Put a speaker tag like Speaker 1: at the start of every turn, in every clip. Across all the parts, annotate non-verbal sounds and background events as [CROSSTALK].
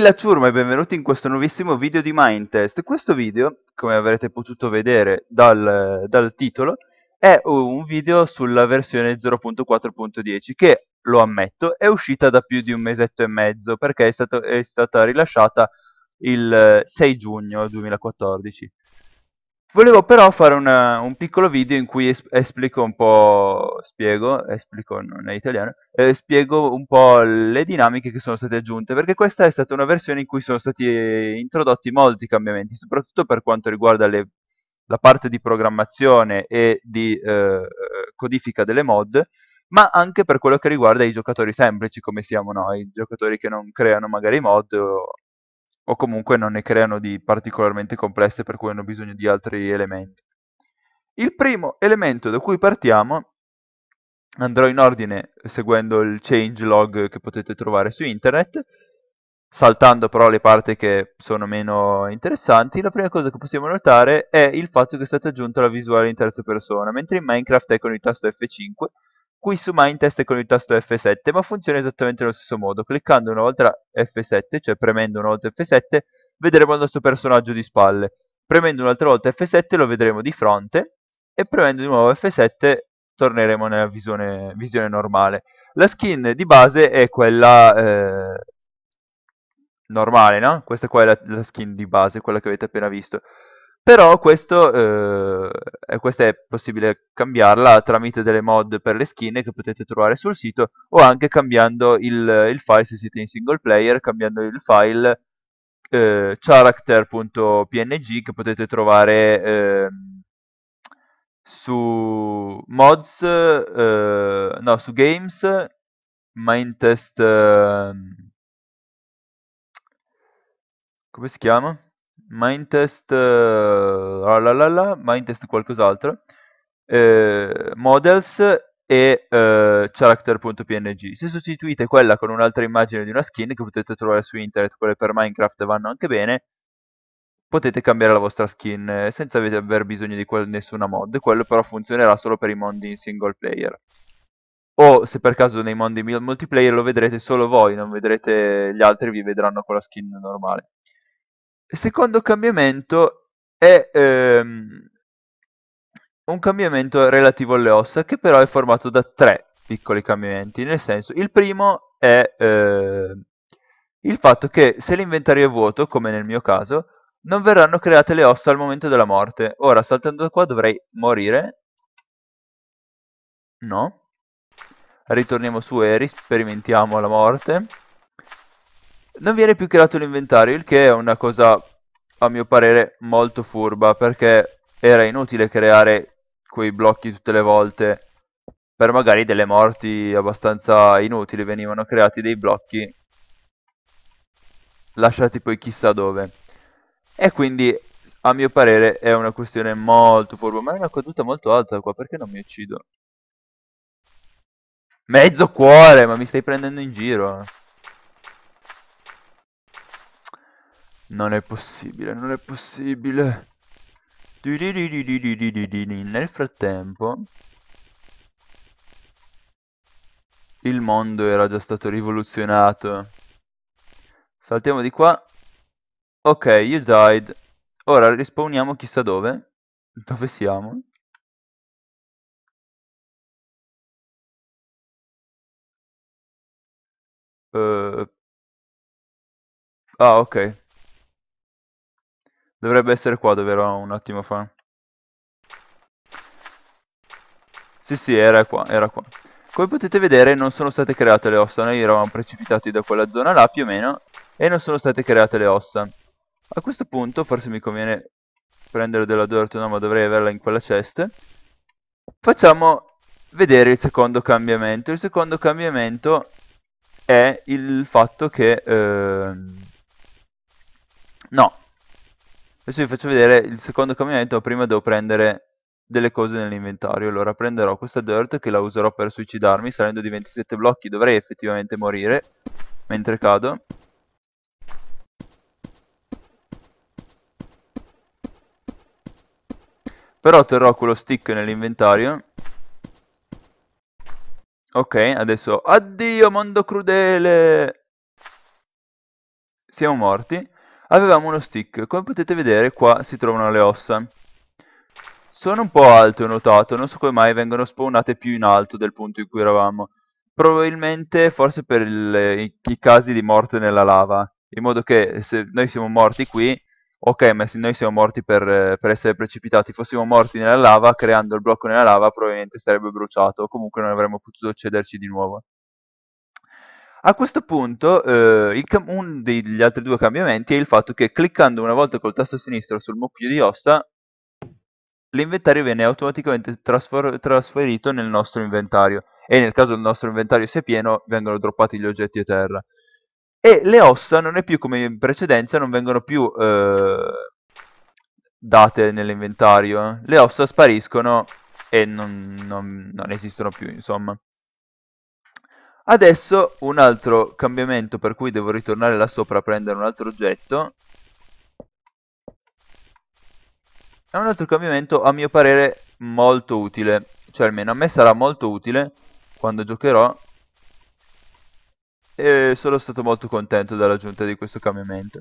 Speaker 1: la ciurma e benvenuti in questo nuovissimo video di Mindtest. Questo video, come avrete potuto vedere dal, dal titolo, è un video sulla versione 0.4.10 che, lo ammetto, è uscita da più di un mesetto e mezzo perché è, stato, è stata rilasciata il 6 giugno 2014. Volevo però fare una, eh, un piccolo video in cui es esplico un po', spiego, esplico non è italiano, eh, spiego un po' le dinamiche che sono state aggiunte, perché questa è stata una versione in cui sono stati introdotti molti cambiamenti, soprattutto per quanto riguarda le, la parte di programmazione e di eh, codifica delle mod, ma anche per quello che riguarda i giocatori semplici come siamo noi, giocatori che non creano magari mod o o comunque non ne creano di particolarmente complesse per cui hanno bisogno di altri elementi. Il primo elemento da cui partiamo, andrò in ordine seguendo il change log che potete trovare su internet, saltando però le parti che sono meno interessanti, la prima cosa che possiamo notare è il fatto che è stata aggiunta la visuale in terza persona, mentre in Minecraft è con il tasto F5, Qui su Mindtest è con il tasto F7, ma funziona esattamente nello stesso modo. Cliccando una volta F7, cioè premendo una volta F7, vedremo il nostro personaggio di spalle. Premendo un'altra volta F7 lo vedremo di fronte e premendo di nuovo F7 torneremo nella visione, visione normale. La skin di base è quella eh, normale, no? Questa qua è la, la skin di base, quella che avete appena visto. Però questo, eh, questa è possibile cambiarla tramite delle mod per le skin che potete trovare sul sito o anche cambiando il, il file se siete in single player, cambiando il file eh, character.png che potete trovare eh, su mods, eh, no, su games, mindtest, eh, come si chiama? Mindtest, uh, Mindtest qualcos'altro, eh, Models e eh, character.png. Se sostituite quella con un'altra immagine di una skin che potete trovare su internet, quelle per Minecraft vanno anche bene, potete cambiare la vostra skin eh, senza aver bisogno di nessuna mod, quello però funzionerà solo per i mondi in single player. O se per caso nei mondi multiplayer lo vedrete solo voi, non vedrete gli altri, vi vedranno con la skin normale secondo cambiamento è ehm, un cambiamento relativo alle ossa che però è formato da tre piccoli cambiamenti, nel senso il primo è eh, il fatto che se l'inventario è vuoto, come nel mio caso, non verranno create le ossa al momento della morte. Ora saltando da qua dovrei morire. No. Ritorniamo su e risperimentiamo la morte non viene più creato l'inventario, il che è una cosa, a mio parere, molto furba, perché era inutile creare quei blocchi tutte le volte per magari delle morti abbastanza inutili, venivano creati dei blocchi lasciati poi chissà dove. E quindi, a mio parere, è una questione molto furba, ma è una caduta molto alta qua, perché non mi uccido? Mezzo cuore, ma mi stai prendendo in giro. Non è possibile, non è possibile. Nel frattempo... Il mondo era già stato rivoluzionato. Saltiamo di qua. Ok, you died. Ora rispawniamo chissà dove. Dove siamo? Uh... Ah, ok. Dovrebbe essere qua dove ero un attimo fa. Sì, sì, era qua, era qua. Come potete vedere non sono state create le ossa, noi eravamo precipitati da quella zona là più o meno e non sono state create le ossa. A questo punto forse mi conviene prendere della dirt, no ma dovrei averla in quella chest. Facciamo vedere il secondo cambiamento. Il secondo cambiamento è il fatto che... Eh... No, Adesso vi faccio vedere il secondo cambiamento, prima devo prendere delle cose nell'inventario. Allora prenderò questa dirt che la userò per suicidarmi, salendo di 27 blocchi dovrei effettivamente morire mentre cado. Però terrò quello stick nell'inventario. Ok, adesso... Addio mondo crudele! Siamo morti avevamo uno stick. Come potete vedere qua si trovano le ossa. Sono un po' alte ho notato, non so come mai vengono spawnate più in alto del punto in cui eravamo. Probabilmente forse per il, i, i, casi di morte nella lava. In modo che se noi siamo morti qui, ok ma se noi siamo morti per, per essere precipitati, fossimo morti nella lava, creando il blocco nella lava probabilmente sarebbe bruciato. Comunque non avremmo potuto accederci di nuovo. A questo punto eh, il, uno degli altri due cambiamenti è il fatto che cliccando una volta col tasto sinistro sul mucchio di ossa l'inventario viene automaticamente trasferito nel nostro inventario e nel caso il nostro inventario sia pieno vengono droppati gli oggetti a terra e le ossa non è più come in precedenza non vengono più eh, date nell'inventario le ossa spariscono e non, non, non esistono più insomma Adesso un altro cambiamento per cui devo ritornare là sopra a prendere un altro oggetto è un altro cambiamento a mio parere molto utile cioè almeno a me sarà molto utile quando giocherò e sono stato molto contento dell'aggiunta di questo cambiamento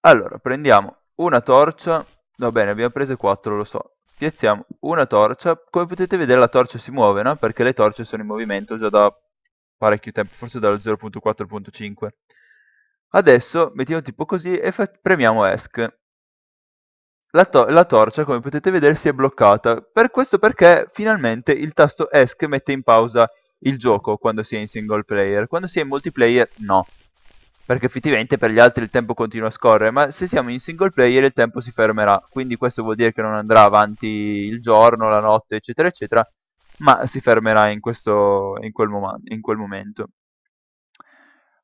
Speaker 1: allora prendiamo una torcia va bene abbiamo prese 4 lo so piazziamo una torcia, come potete vedere la torcia si muove, no? Perché le torce sono in movimento già da parecchio tempo, forse dallo 0.4.5. Adesso mettiamo tipo così e premiamo ESC. La, to la, torcia, come potete vedere, si è bloccata. Per questo perché finalmente il tasto ESC mette in pausa il gioco quando si è in single player, quando si è in multiplayer no perché effettivamente per gli altri il tempo continua a scorrere, ma se siamo in single player il tempo si fermerà, quindi questo vuol dire che non andrà avanti il giorno, la notte, eccetera, eccetera, ma si fermerà in, questo, in, quel, mom- in quel, momento.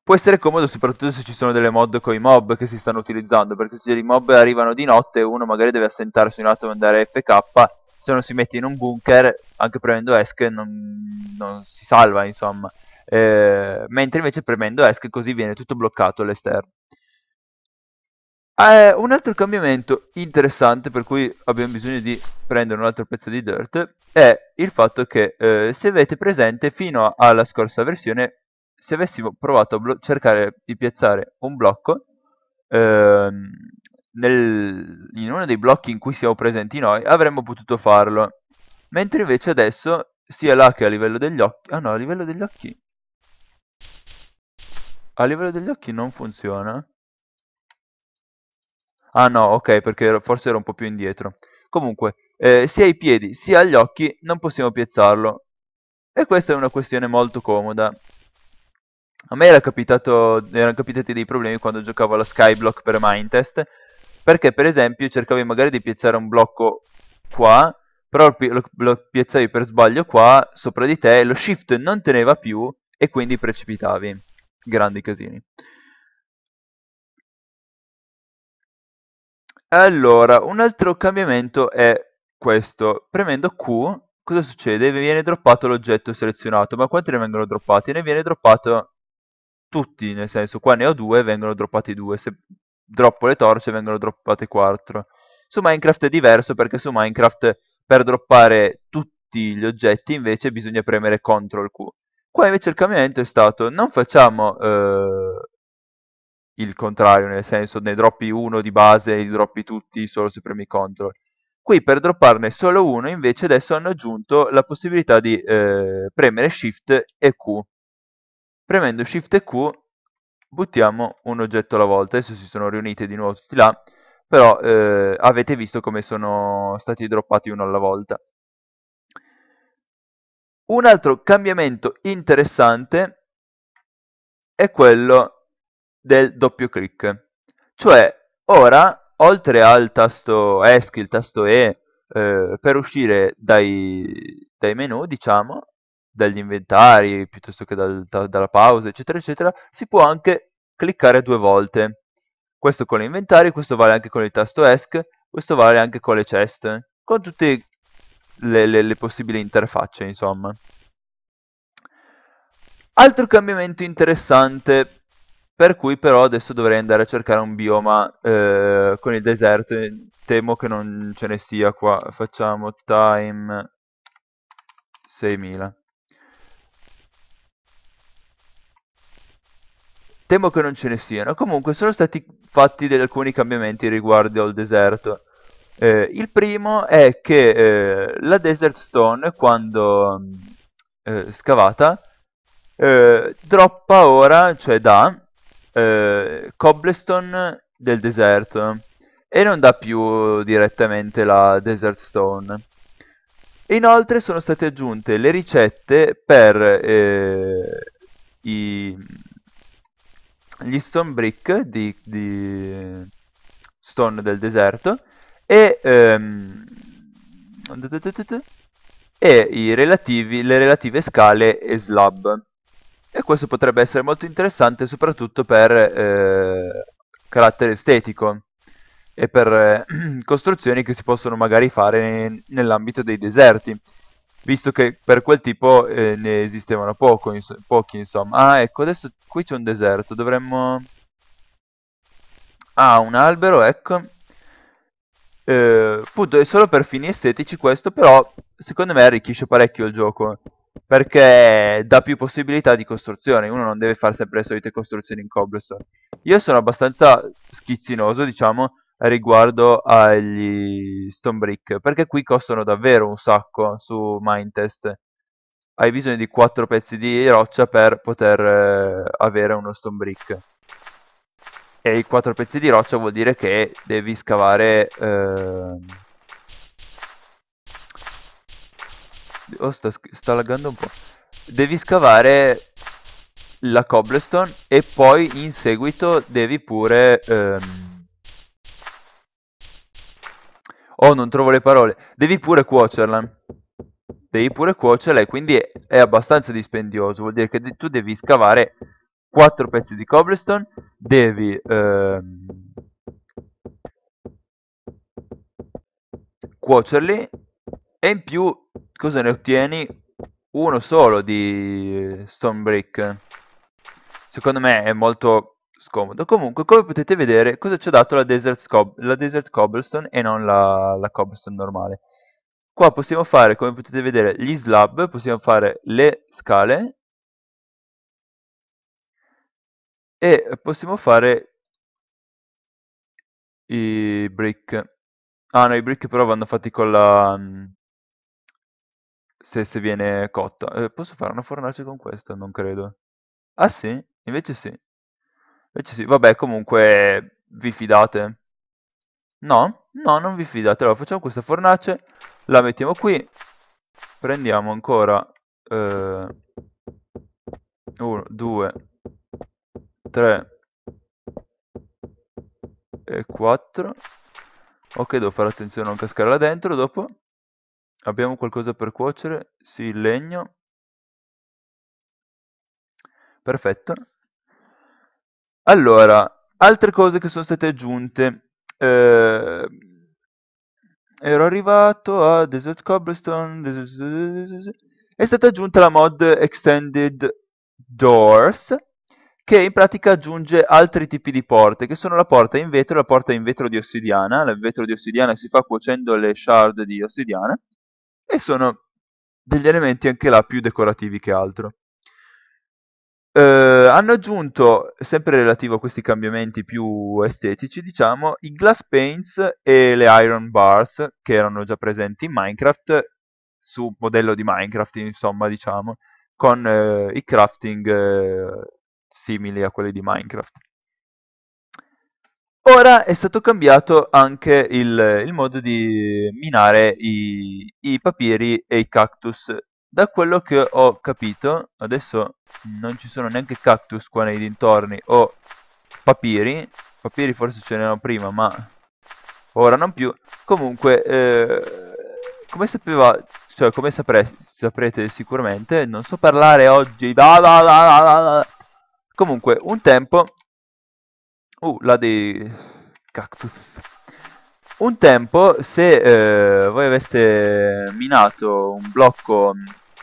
Speaker 1: Può essere comodo soprattutto se ci sono delle mod con i mob che si stanno utilizzando, perché se i mob arrivano di notte uno magari deve assentarsi un attimo e andare FK, se non si mette in un bunker, anche premendo ESC non, non si salva, insomma. Eh, mentre invece premendo ESC così viene tutto bloccato all'esterno. Eh, un altro cambiamento interessante per cui abbiamo bisogno di prendere un altro pezzo di dirt è il fatto che eh, se avete presente fino alla scorsa versione se avessimo provato a cercare di piazzare un blocco ehm, nel, in uno dei blocchi in cui siamo presenti noi avremmo potuto farlo mentre invece adesso sia là che a livello degli occhi ah no a livello degli occhi a livello degli occhi non funziona. Ah no, ok, perché forse ero un po' più indietro. Comunque, eh, sia i piedi sia gli occhi non possiamo piazzarlo. E questa è una questione molto comoda. A me era capitato, erano capitati dei problemi quando giocavo alla Skyblock per Mindtest, perché per esempio cercavi magari di piazzare un blocco qua, però lo, lo piazzavi per sbaglio qua, sopra di te, lo shift non teneva più e quindi precipitavi grandi casini. Allora, un altro cambiamento è questo. Premendo Q, cosa succede? Vi viene droppato l'oggetto selezionato. Ma quanti ne vengono droppati? Ne viene droppato tutti, nel senso, qua ne ho due, vengono droppati due. Se droppo le torce, vengono droppate quattro. Su Minecraft è diverso, perché su Minecraft per droppare tutti gli oggetti, invece, bisogna premere CTRL-Q. Qua invece il cambiamento è stato, non facciamo eh, il contrario, nel senso ne droppi uno di base e li droppi tutti solo se premi control. Qui per dropparne solo uno invece adesso hanno aggiunto la possibilità di eh, premere Shift e Q. Premendo Shift e Q buttiamo un oggetto alla volta, adesso si sono riuniti di nuovo tutti là, però eh, avete visto come sono stati droppati uno alla volta. Un altro cambiamento interessante è quello del doppio clic, cioè ora oltre al tasto ESC, il tasto E eh, per uscire dai, dai menu, diciamo, dagli inventari piuttosto che dal, da, dalla pausa, eccetera, eccetera, si può anche cliccare due volte. Questo con l'inventario, questo vale anche con il tasto ESC, questo vale anche con le chest, con tutti le, le, le possibili interfacce, insomma. Altro cambiamento interessante, per cui però adesso dovrei andare a cercare un bioma eh, con il deserto, temo che non ce ne sia qua, facciamo time 6000. Temo che non ce ne siano, comunque sono stati fatti alcuni cambiamenti riguardo al deserto. Eh, il primo è che eh, la Desert Stone, quando mm, eh, scavata, eh, droppa ora, cioè da eh, cobblestone del deserto e non dà più direttamente la Desert Stone. Inoltre sono state aggiunte le ricette per eh, i, gli stone brick di, di stone del deserto e, ehm, e relativi, le relative scale e slab. E questo potrebbe essere molto interessante soprattutto per eh, carattere estetico e per eh, [CLEARS THROAT] costruzioni che si possono magari fare nell'ambito dei deserti visto che per quel tipo eh, ne esistevano poco, ins pochi insomma. Ah, ecco, adesso qui c'è un deserto, dovremmo... Ah, un albero, ecco. Eh, appunto, è solo per fini estetici questo, però secondo me arricchisce parecchio il gioco. Perché dà più possibilità di costruzione, uno non deve fare sempre le solite costruzioni in cobblestone. Io sono abbastanza schizzinoso, diciamo, riguardo agli stone brick, perché qui costano davvero un sacco su Mindtest. Hai bisogno di 4 pezzi di roccia per poter eh, avere uno stone brick e i quattro pezzi di roccia vuol dire che devi scavare... Eh... Oh, sta, sta laggando un po'. Devi scavare la cobblestone e poi in seguito devi pure... Ehm... Oh, non trovo le parole. Devi pure cuocerla. Devi pure cuocerla e quindi è, è abbastanza dispendioso. Vuol dire che tu devi scavare 4 pezzi di cobblestone, devi... Ehm, cuocerli e in più cosa ne ottieni? Uno solo di stone brick. Secondo me è molto scomodo. Comunque, come potete vedere, cosa ci ha dato la desert, la desert cobblestone e non la, la cobblestone normale. Qua possiamo fare, come potete vedere, gli slab, possiamo fare le scale e possiamo fare i brick ah no i brick però vanno fatti con la mm, se, se viene cotta eh, posso fare una fornace con questo? non credo ah sì? invece sì invece sì vabbè comunque vi fidate no? no non vi fidate allora facciamo questa fornace la mettiamo qui prendiamo ancora 1, eh, 2 3 e 4 ok devo fare attenzione a non cascare là dentro dopo abbiamo qualcosa per cuocere sì il legno perfetto allora altre cose che sono state aggiunte eh, ero arrivato a Desert Cobblestone desert... è stata aggiunta la mod Extended Doors che in pratica aggiunge altri tipi di porte, che sono la porta in vetro e la porta in vetro di ossidiana. La vetro di ossidiana si fa cuocendo le shard di ossidiana e sono degli elementi anche là più decorativi che altro. Eh, hanno aggiunto, sempre relativo a questi cambiamenti più estetici, diciamo, i glass paints e le iron bars che erano già presenti in Minecraft, su modello di Minecraft, insomma, diciamo, con eh, i crafting eh, simili a quelli di Minecraft. Ora è stato cambiato anche il, il modo di minare i, i, papiri e i cactus. Da quello che ho capito, adesso non ci sono neanche cactus qua nei dintorni o papiri. Papiri forse ce n'erano prima, ma ora non più. Comunque, eh, come sapeva, cioè come sapre, saprete sicuramente, non so parlare oggi. Bla bla bla Comunque, un tempo... Uh, la dei... Cactus. Un tempo, se eh, voi aveste minato un blocco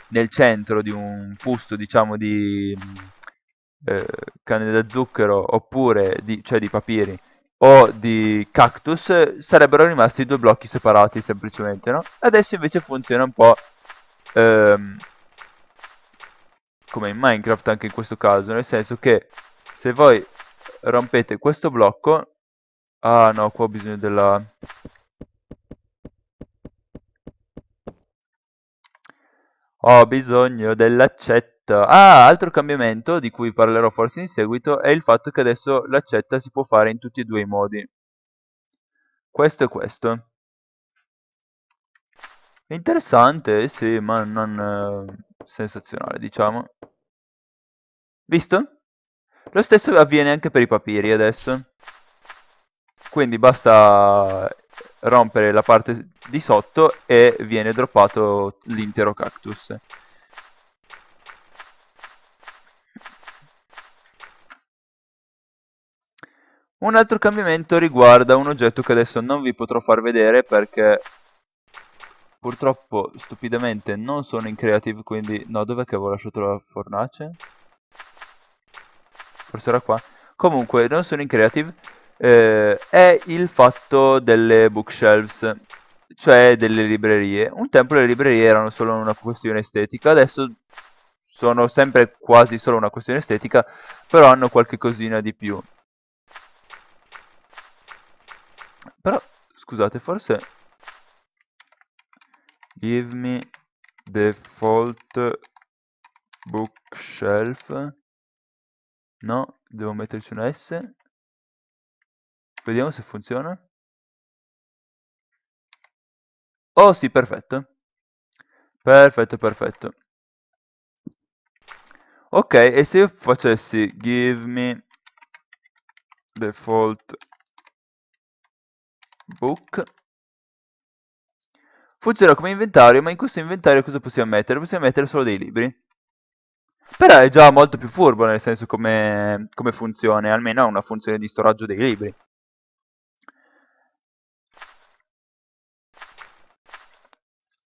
Speaker 1: nel centro di un fusto, diciamo, di eh, canne da zucchero, oppure di, cioè di papiri, o di cactus, sarebbero rimasti due blocchi separati semplicemente, no? Adesso invece funziona un po' ehm, come in Minecraft anche in questo caso, nel senso che se voi rompete questo blocco... Ah no, qua ho bisogno della... Ho bisogno dell'accetta. Ah, altro cambiamento di cui parlerò forse in seguito è il fatto che adesso l'accetta si può fare in tutti e due i modi. Questo e questo. Interessante, sì, ma non eh, sensazionale, diciamo. Visto? Lo stesso avviene anche per i papiri adesso. Quindi basta rompere la parte di sotto e viene droppato l'intero cactus. Un altro cambiamento riguarda un oggetto che adesso non vi potrò far vedere perché Purtroppo, stupidamente, non sono in creative, quindi... No, dov'è che avevo lasciato la fornace? Forse era qua. Comunque, non sono in creative. Eh, è il fatto delle bookshelves, cioè delle librerie. Un tempo le librerie erano solo una questione estetica, adesso sono sempre quasi solo una questione estetica, però hanno qualche cosina di più. Però, scusate, forse give me default bookshelf no devo metterci un s vediamo se funziona oh sì perfetto perfetto perfetto ok e se io facessi give me default book Funziona come inventario, ma in questo inventario cosa possiamo mettere? Possiamo mettere solo dei libri. Però è già molto più furbo nel senso come, come funzione, almeno ha una funzione di storaggio dei libri.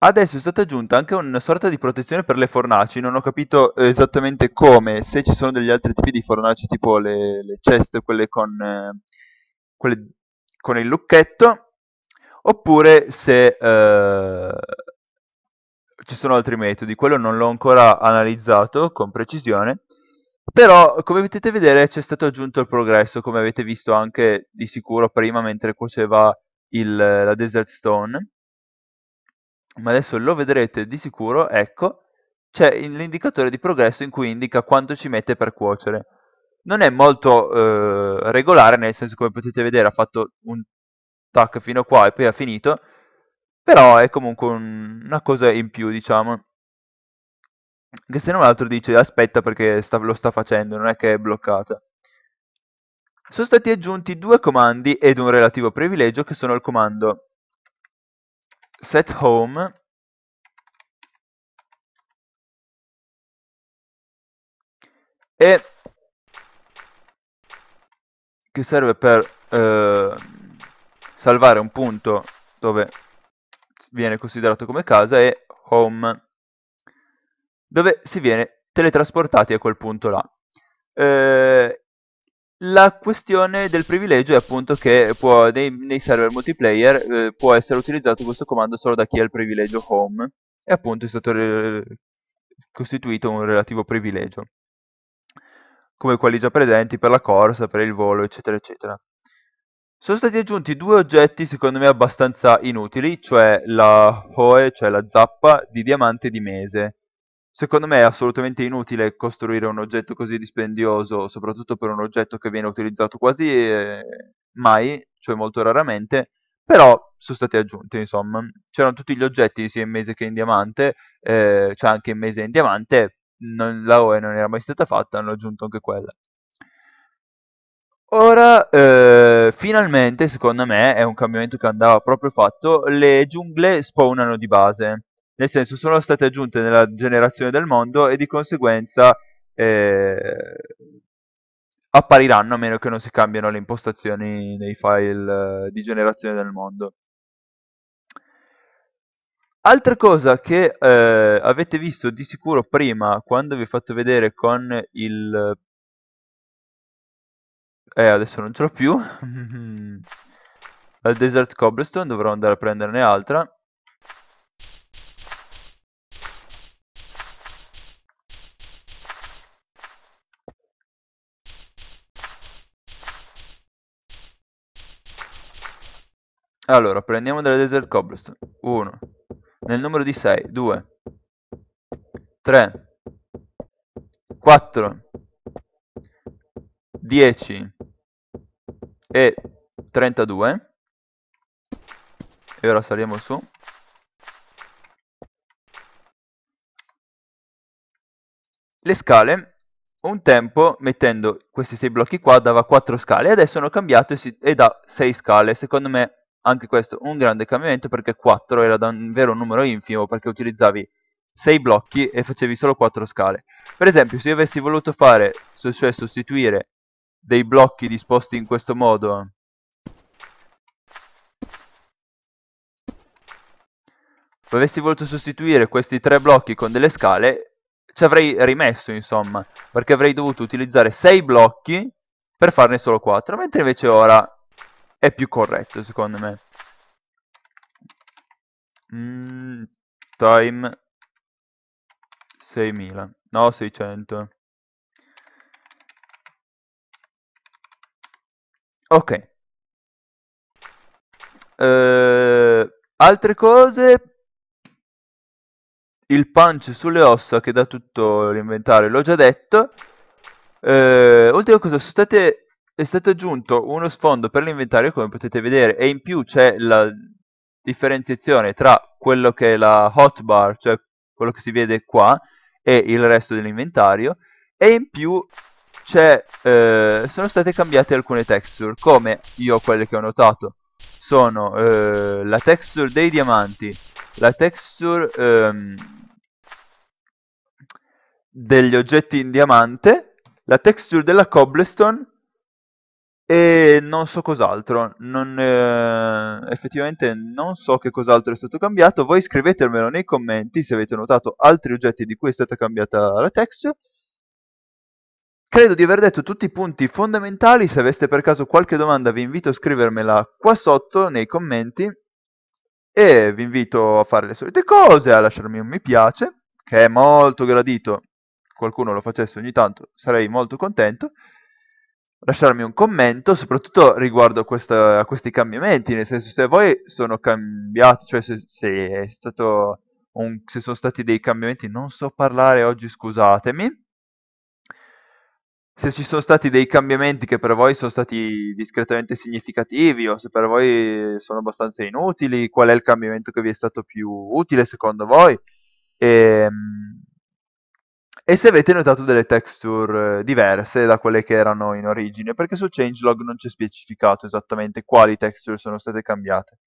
Speaker 1: Adesso è stata aggiunta anche una sorta di protezione per le fornaci, non ho capito eh, esattamente come, se ci sono degli altri tipi di fornaci tipo le, le ceste, quelle con, eh, quelle con il lucchetto, oppure se eh, ci sono altri metodi, quello non l'ho ancora analizzato con precisione, però come potete vedere c'è stato aggiunto il progresso, come avete visto anche di sicuro prima mentre cuoceva il, la Desert Stone, ma adesso lo vedrete di sicuro, ecco, c'è l'indicatore di progresso in cui indica quanto ci mette per cuocere. Non è molto eh, regolare, nel senso come potete vedere ha fatto un tac, fino a qua e poi ha finito, però è comunque un, una cosa in più, diciamo. Che se non altro dice aspetta perché sta, lo sta facendo, non è che è bloccata. Sono stati aggiunti due comandi ed un relativo privilegio che sono il comando set home e che serve per eh, salvare un punto dove viene considerato come casa e home, dove si viene teletrasportati a quel punto là. Eh, la questione del privilegio è appunto che può, nei, nei, server multiplayer eh, può essere utilizzato questo comando solo da chi ha il privilegio home e appunto è stato eh, costituito un relativo privilegio come quelli già presenti per la corsa, per il volo, eccetera, eccetera. Sono stati aggiunti due oggetti secondo me abbastanza inutili, cioè la Hoe, cioè la zappa di diamante di mese. Secondo me è assolutamente inutile costruire un oggetto così dispendioso, soprattutto per un oggetto che viene utilizzato quasi eh, mai, cioè molto raramente, però sono stati aggiunti, insomma. C'erano tutti gli oggetti sia in mese che in diamante, eh, cioè anche in mese e in diamante, non, la OE non era mai stata fatta, hanno aggiunto anche quella. Ora, eh, finalmente, secondo me, è un cambiamento che andava proprio fatto, le giungle spawnano di base. Nel senso, sono state aggiunte nella generazione del mondo e di conseguenza eh, appariranno a meno che non si cambiano le impostazioni nei file eh, di generazione del mondo. Altra cosa che eh, avete visto di sicuro prima quando vi ho fatto vedere con il eh, adesso non ce l'ho più. [LAUGHS] Al Desert Cobblestone dovrò andare a prenderne altra. Allora, prendiamo della Desert Cobblestone. 1. Nel numero di 6. 2. 3. 4. 10 e 32 e ora saliamo su le scale un tempo mettendo questi sei blocchi qua dava 4 scale adesso hanno cambiato e, si, e da 6 scale secondo me anche questo un grande cambiamento perché 4 era davvero un numero infimo perché utilizzavi 6 blocchi e facevi solo 4 scale per esempio se io avessi voluto fare cioè sostituire dei blocchi disposti in questo modo avessi voluto sostituire questi tre blocchi con delle scale ci avrei rimesso insomma perché avrei dovuto utilizzare sei blocchi per farne solo quattro, mentre invece ora è più corretto secondo me mm, time 6000 no 600 Ok. Eh, altre cose. Il punch sulle ossa che dà tutto l'inventario, l'ho già detto. Eh, ultima cosa, state, è stato aggiunto uno sfondo per l'inventario come potete vedere e in più c'è la differenziazione tra quello che è la hotbar, cioè quello che si vede qua, e il resto dell'inventario e in più eh, sono state cambiate alcune texture, come io quelle che ho notato sono eh, la texture dei diamanti, la texture ehm, degli oggetti in diamante, la texture della cobblestone e non so cos'altro, eh, effettivamente non so che cos'altro è stato cambiato, voi scrivetemelo nei commenti se avete notato altri oggetti di cui è stata cambiata la texture Credo di aver detto tutti i punti fondamentali, se aveste per caso qualche domanda vi invito a scrivermela qua sotto nei commenti e vi invito a fare le solite cose, a lasciarmi un mi piace, che è molto gradito, qualcuno lo facesse ogni tanto sarei molto contento, lasciarmi un commento, soprattutto riguardo a, questa, a questi cambiamenti, nel senso se voi sono cambiati, cioè se, se, un, se sono stati dei cambiamenti, non so parlare oggi, scusatemi se ci sono stati dei cambiamenti che per voi sono stati discretamente significativi o se per voi sono abbastanza inutili, qual è il cambiamento che vi è stato più utile secondo voi e, ehm, e se avete notato delle texture eh, diverse da quelle che erano in origine, perché su changelog non c'è specificato esattamente quali texture sono state cambiate.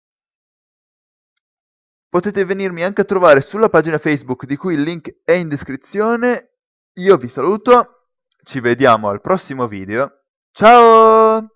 Speaker 1: Potete venirmi anche a trovare sulla pagina Facebook di cui il link è in descrizione. Io vi saluto ci vediamo al prossimo video. Ciao!